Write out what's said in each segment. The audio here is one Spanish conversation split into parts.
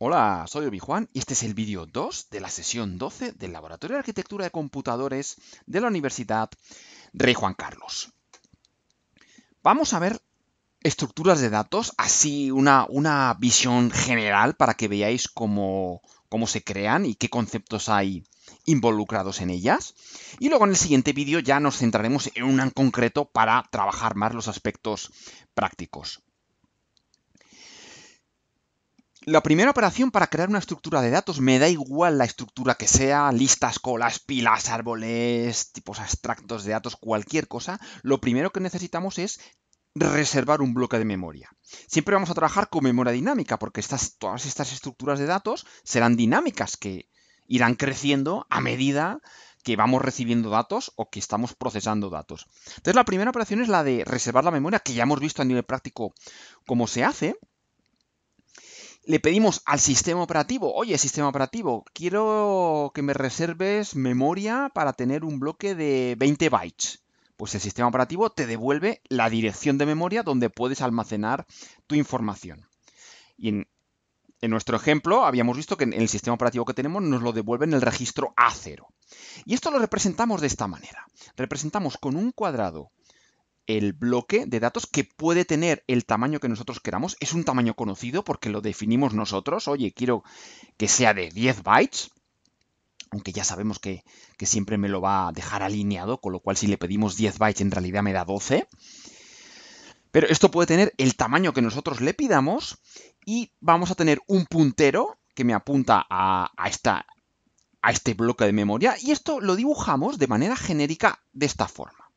Hola, soy Obi-Juan y este es el vídeo 2 de la sesión 12 del Laboratorio de Arquitectura de Computadores de la Universidad Rey Juan Carlos. Vamos a ver estructuras de datos, así una, visión general para que veáis cómo, cómo se crean y qué conceptos hay involucrados en ellas. Y luego en el siguiente vídeo ya nos centraremos en un en concreto para trabajar más los aspectos prácticos la primera operación para crear una estructura de datos, me da igual la estructura que sea, listas, colas, pilas, árboles, tipos abstractos de datos, cualquier cosa, lo primero que necesitamos es reservar un bloque de memoria. Siempre vamos a trabajar con memoria dinámica, porque estas, todas estas estructuras de datos serán dinámicas, que irán creciendo a medida que vamos recibiendo datos o que estamos procesando datos. Entonces la primera operación es la de reservar la memoria, que ya hemos visto a nivel práctico cómo se hace le pedimos al sistema operativo, oye sistema operativo, quiero que me reserves memoria para tener un bloque de 20 bytes. Pues el sistema operativo te devuelve la dirección de memoria donde puedes almacenar tu información. Y en, nuestro ejemplo habíamos visto que en el sistema operativo que tenemos nos lo devuelve en el registro A0. Y esto lo representamos de esta manera. Representamos con un cuadrado el bloque de datos que puede tener el tamaño que nosotros queramos. Es un tamaño conocido porque lo definimos nosotros. Oye, quiero que sea de 10 bytes, aunque ya sabemos que, siempre me lo va a dejar alineado, con lo cual si le pedimos 10 bytes en realidad me da 12. Pero esto puede tener el tamaño que nosotros le pidamos y vamos a tener un puntero que me apunta a esta, a este bloque de memoria y esto lo dibujamos de manera genérica de esta forma.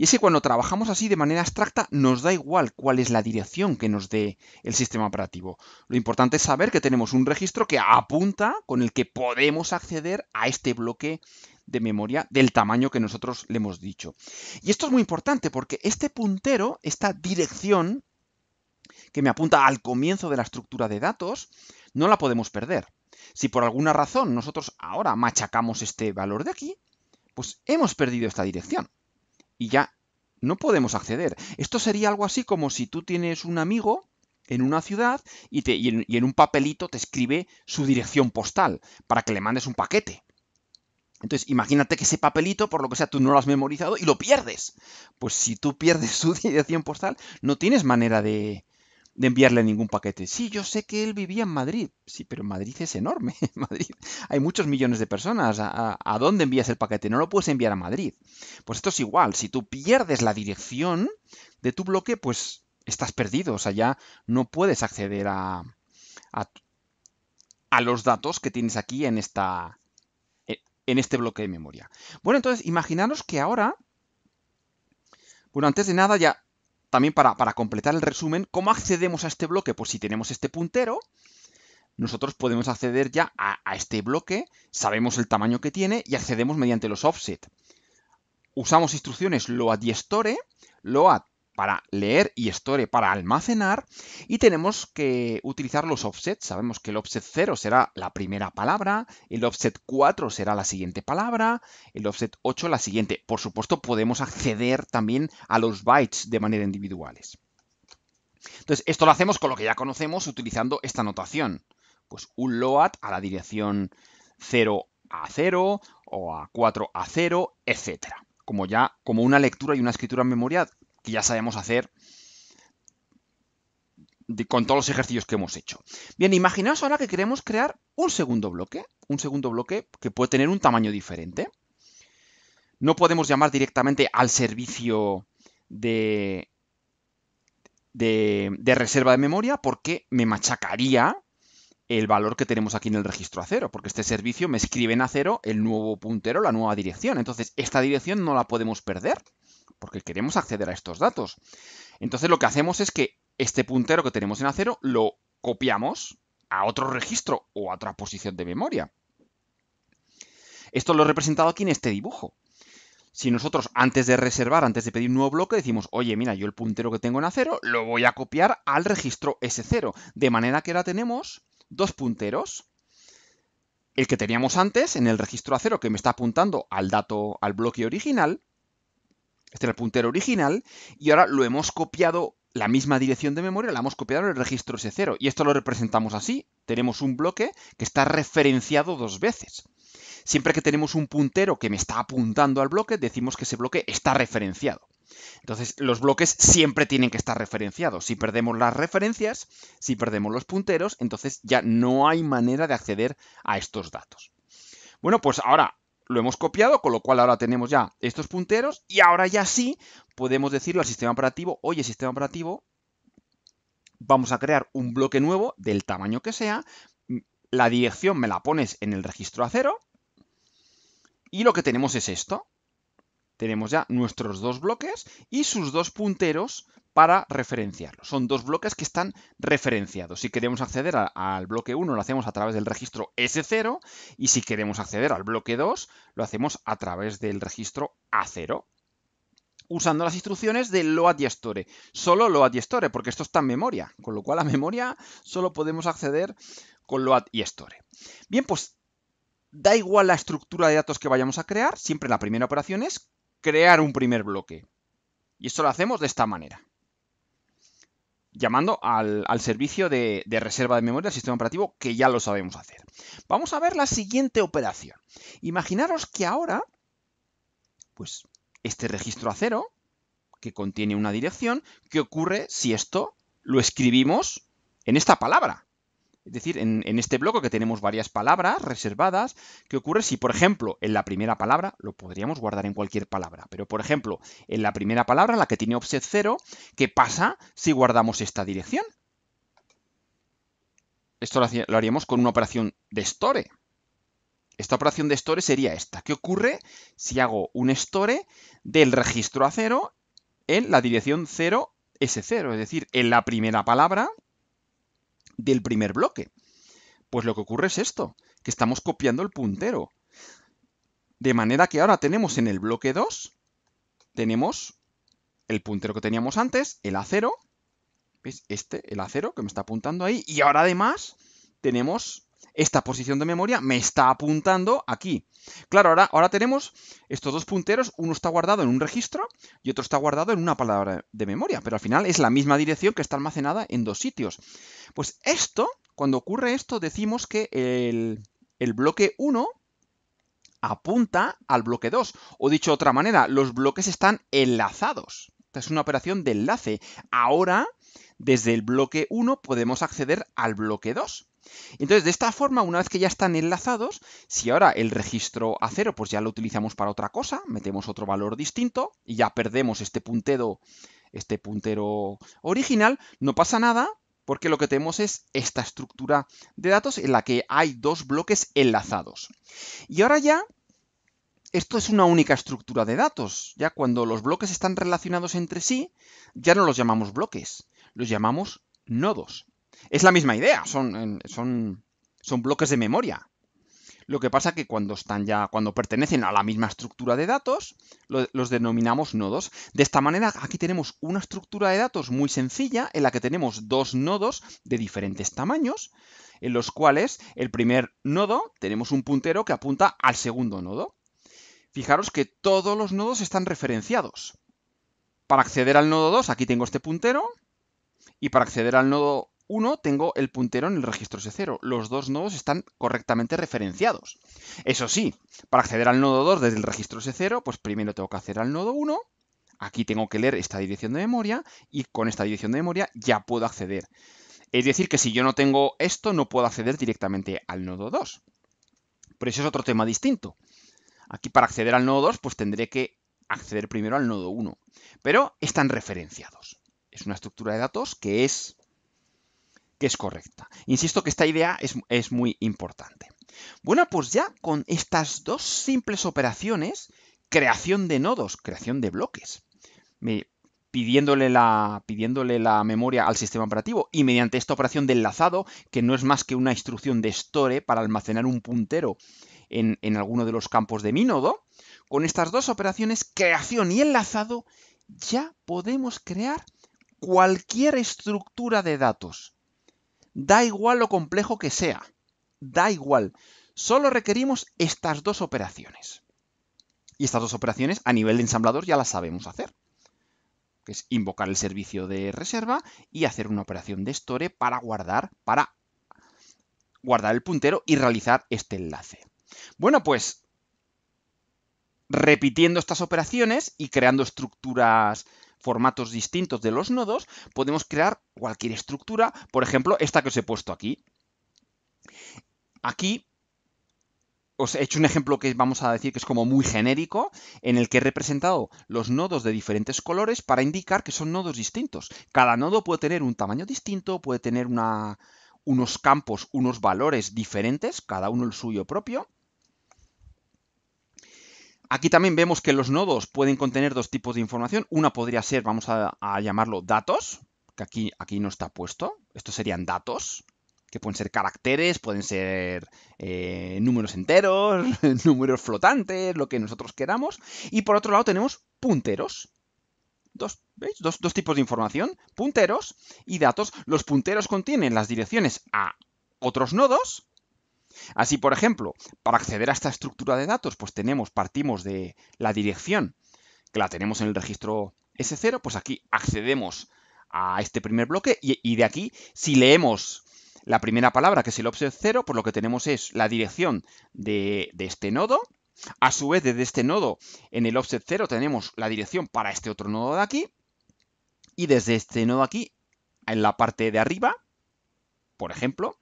Y es que cuando trabajamos así de manera abstracta nos da igual cuál es la dirección que nos dé el sistema operativo. Lo importante es saber que tenemos un registro que apunta con el que podemos acceder a este bloque de memoria del tamaño que nosotros le hemos dicho. Y esto es muy importante porque este puntero, esta dirección que me apunta al comienzo de la estructura de datos, no la podemos perder. Si por alguna razón nosotros ahora machacamos este valor de aquí, pues hemos perdido esta dirección y ya no podemos acceder. Esto sería algo así como si tú tienes un amigo en una ciudad y, en un papelito te escribe su dirección postal para que le mandes un paquete. Entonces, imagínate que ese papelito, por lo que sea, tú no lo has memorizado y lo pierdes. Pues si tú pierdes su dirección postal, no tienes manera de, de enviarle ningún paquete. Sí, yo sé que él vivía en Madrid. Sí, pero Madrid es enorme. Madrid. Hay muchos millones de personas. ¿A, dónde envías el paquete? No lo puedes enviar a Madrid. Pues esto es igual. Si tú pierdes la dirección de tu bloque, pues estás perdido. O sea, ya no puedes acceder a, a, a los datos que tienes aquí en esta e, en este bloque de memoria. Bueno, entonces imaginaros que ahora bueno, antes de nada, ya también para, completar el resumen, ¿cómo accedemos a este bloque? Pues si tenemos este puntero, nosotros podemos acceder ya a, este bloque, sabemos el tamaño que tiene y accedemos mediante los offset. Usamos instrucciones load y store. Load para leer y store para almacenar y tenemos que utilizar los offsets. Sabemos que el offset 0 será la primera palabra, el offset 4 será la siguiente palabra, el offset 8 la siguiente. Por supuesto podemos acceder también a los bytes de manera individuales. Entonces esto lo hacemos con lo que ya conocemos utilizando esta notación. Pues un load a la dirección 0 a 0 o a 4 a 0, etcétera como ya como una lectura y una escritura en memoria que ya sabemos hacer con todos los ejercicios que hemos hecho. Bien, imaginaos ahora que queremos crear un segundo bloque, un segundo bloque que puede tener un tamaño diferente. No podemos llamar directamente al servicio de, de, de reserva de memoria porque me machacaría el valor que tenemos aquí en el registro a cero, porque este servicio me escribe en a cero el nuevo puntero, la nueva dirección. Entonces, esta dirección no la podemos perder porque queremos acceder a estos datos. Entonces lo que hacemos es que este puntero que tenemos en acero lo copiamos a otro registro o a otra posición de memoria. Esto lo he representado aquí en este dibujo. Si nosotros antes de reservar, antes de pedir un nuevo bloque, decimos, oye, mira, yo el puntero que tengo en acero lo voy a copiar al registro S0, de manera que ahora tenemos dos punteros. El que teníamos antes en el registro acero que me está apuntando al dato, al bloque original, este era el puntero original y ahora lo hemos copiado, la misma dirección de memoria, la hemos copiado en el registro S0. Y esto lo representamos así. Tenemos un bloque que está referenciado dos veces. Siempre que tenemos un puntero que me está apuntando al bloque, decimos que ese bloque está referenciado. Entonces, los bloques siempre tienen que estar referenciados. Si perdemos las referencias, si perdemos los punteros, entonces ya no hay manera de acceder a estos datos. Bueno, pues ahora lo hemos copiado, con lo cual ahora tenemos ya estos punteros y ahora ya sí podemos decirle al sistema operativo, oye sistema operativo, vamos a crear un bloque nuevo del tamaño que sea, la dirección me la pones en el registro a cero y lo que tenemos es esto tenemos ya nuestros dos bloques y sus dos punteros para referenciarlos. Son dos bloques que están referenciados. Si queremos acceder al bloque 1 lo hacemos a través del registro S0 y si queremos acceder al bloque 2 lo hacemos a través del registro A0 usando las instrucciones de load y store. Solo load y store, porque esto está en memoria, con lo cual a memoria solo podemos acceder con load y store. Bien, pues da igual la estructura de datos que vayamos a crear, siempre la primera operación es crear un primer bloque. Y esto lo hacemos de esta manera. Llamando al, servicio de, reserva de memoria del sistema operativo que ya lo sabemos hacer. Vamos a ver la siguiente operación. Imaginaros que ahora, pues este registro a cero, que contiene una dirección, ¿qué ocurre si esto lo escribimos en esta palabra? Es decir, en, este bloque que tenemos varias palabras reservadas, ¿qué ocurre si, por ejemplo, en la primera palabra, lo podríamos guardar en cualquier palabra, pero por ejemplo, en la primera palabra, la que tiene offset 0, ¿qué pasa si guardamos esta dirección? Esto lo haríamos con una operación de store. Esta operación de store sería esta. ¿Qué ocurre si hago un store del registro a 0 en la dirección 0S0? Es decir, en la primera palabra del primer bloque. Pues lo que ocurre es esto, que estamos copiando el puntero. De manera que ahora tenemos en el bloque 2, tenemos el puntero que teníamos antes, el acero. 0 ¿veis? Este, el acero que me está apuntando ahí, y ahora además tenemos esta posición de memoria me está apuntando aquí. Claro, ahora, ahora tenemos estos dos punteros, uno está guardado en un registro y otro está guardado en una palabra de memoria, pero al final es la misma dirección que está almacenada en dos sitios. Pues esto, cuando ocurre esto, decimos que el, el bloque 1 apunta al bloque 2, o dicho de otra manera, los bloques están enlazados. Esta es una operación de enlace. Ahora, desde el bloque 1 podemos acceder al bloque 2. Entonces, de esta forma, una vez que ya están enlazados, si ahora el registro a cero, pues ya lo utilizamos para otra cosa, metemos otro valor distinto y ya perdemos este puntero, este puntero original, no pasa nada, porque lo que tenemos es esta estructura de datos en la que hay dos bloques enlazados. Y ahora ya esto es una única estructura de datos. Ya cuando los bloques están relacionados entre sí, ya no los llamamos bloques, los llamamos nodos. Es la misma idea, son, son, son bloques de memoria. Lo que pasa que cuando están ya, cuando pertenecen a la misma estructura de datos, los denominamos nodos. De esta manera, aquí tenemos una estructura de datos muy sencilla en la que tenemos dos nodos de diferentes tamaños, en los cuales el primer nodo tenemos un puntero que apunta al segundo nodo. Fijaros que todos los nodos están referenciados. Para acceder al nodo 2, aquí tengo este puntero, y para acceder al nodo 1 tengo el puntero en el registro S0. Los dos nodos están correctamente referenciados. Eso sí, para acceder al nodo 2 desde el registro S0, pues primero tengo que acceder al nodo 1. Aquí tengo que leer esta dirección de memoria y con esta dirección de memoria ya puedo acceder. Es decir, que si yo no tengo esto, no puedo acceder directamente al nodo 2. Pero eso es otro tema distinto. Aquí para acceder al nodo 2, pues tendré que acceder primero al nodo 1. Pero están referenciados. Es una estructura de datos que es que es correcta. Insisto que esta idea es, muy importante. Bueno, pues ya con estas dos simples operaciones, creación de nodos, creación de bloques, pidiéndole la, pidiéndole la memoria al sistema operativo y mediante esta operación de enlazado, que no es más que una instrucción de store para almacenar un puntero en, en alguno de los campos de mi nodo, con estas dos operaciones, creación y enlazado, ya podemos crear cualquier estructura de datos Da igual lo complejo que sea. Da igual. Solo requerimos estas dos operaciones. Y estas dos operaciones a nivel de ensamblador ya las sabemos hacer. Que es invocar el servicio de reserva y hacer una operación de store para guardar, para guardar el puntero y realizar este enlace. Bueno, pues repitiendo estas operaciones y creando estructuras formatos distintos de los nodos, podemos crear cualquier estructura, por ejemplo, esta que os he puesto aquí. Aquí os he hecho un ejemplo que vamos a decir que es como muy genérico, en el que he representado los nodos de diferentes colores para indicar que son nodos distintos. Cada nodo puede tener un tamaño distinto, puede tener unos campos, unos valores diferentes, cada uno el suyo propio. Aquí también vemos que los nodos pueden contener dos tipos de información. Una podría ser, vamos a, llamarlo datos, que aquí, aquí no está puesto. Estos serían datos, que pueden ser caracteres, pueden ser eh, números enteros, números flotantes, lo que nosotros queramos. Y por otro lado tenemos punteros. ¿veis? dos, tipos de información, punteros y datos. Los punteros contienen las direcciones a otros nodos Así, por ejemplo, para acceder a esta estructura de datos, pues tenemos, partimos de la dirección, que la tenemos en el registro S0, pues aquí accedemos a este primer bloque y, de aquí, si leemos la primera palabra, que es el offset 0, pues lo que tenemos es la dirección de, de este nodo, a su vez, desde este nodo, en el offset 0 tenemos la dirección para este otro nodo de aquí, y desde este nodo aquí, en la parte de arriba, por ejemplo,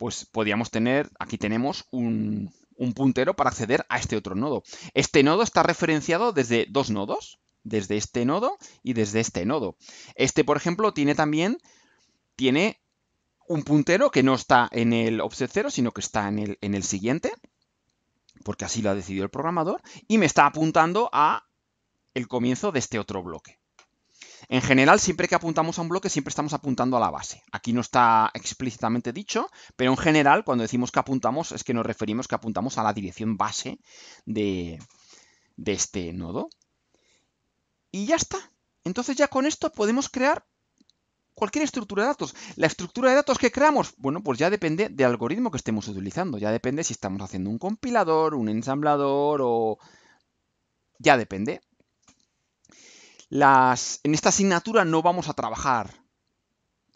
pues podríamos tener, aquí tenemos un, puntero para acceder a este otro nodo. Este nodo está referenciado desde dos nodos, desde este nodo y desde este nodo. Este, por ejemplo, tiene también tiene un puntero que no está en el offset 0, sino que está en el, en el siguiente, porque así lo ha decidido el programador, y me está apuntando a el comienzo de este otro bloque. En general, siempre que apuntamos a un bloque, siempre estamos apuntando a la base. Aquí no está explícitamente dicho, pero en general, cuando decimos que apuntamos, es que nos referimos que apuntamos a la dirección base de, este nodo. Y ya está. Entonces ya con esto podemos crear cualquier estructura de datos. La estructura de datos que creamos, bueno, pues ya depende del algoritmo que estemos utilizando. Ya depende si estamos haciendo un compilador, un ensamblador o... Ya depende. Las, en esta asignatura no vamos a trabajar,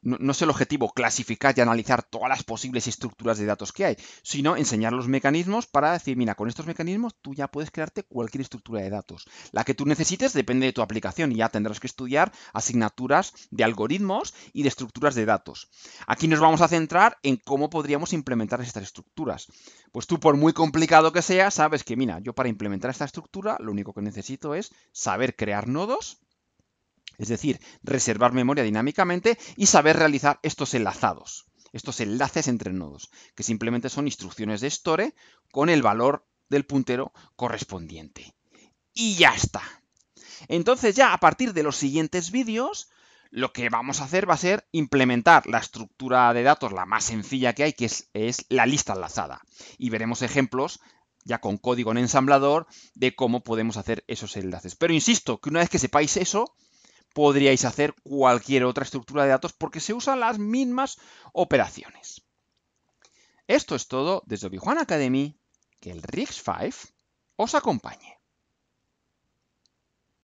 no, no es el objetivo clasificar y analizar todas las posibles estructuras de datos que hay, sino enseñar los mecanismos para decir, mira, con estos mecanismos tú ya puedes crearte cualquier estructura de datos. La que tú necesites depende de tu aplicación y ya tendrás que estudiar asignaturas de algoritmos y de estructuras de datos. Aquí nos vamos a centrar en cómo podríamos implementar estas estructuras. Pues tú, por muy complicado que sea, sabes que, mira, yo para implementar esta estructura lo único que necesito es saber crear nodos, es decir, reservar memoria dinámicamente y saber realizar estos enlazados, estos enlaces entre nodos, que simplemente son instrucciones de store con el valor del puntero correspondiente. Y ya está. Entonces ya a partir de los siguientes vídeos, lo que vamos a hacer va a ser implementar la estructura de datos, la más sencilla que hay, que es, la lista enlazada. Y veremos ejemplos ya con código en ensamblador, de cómo podemos hacer esos enlaces. Pero insisto, que una vez que sepáis eso, podríais hacer cualquier otra estructura de datos porque se usan las mismas operaciones. Esto es todo desde Obi-Wan Academy. Que el rigs 5 os acompañe.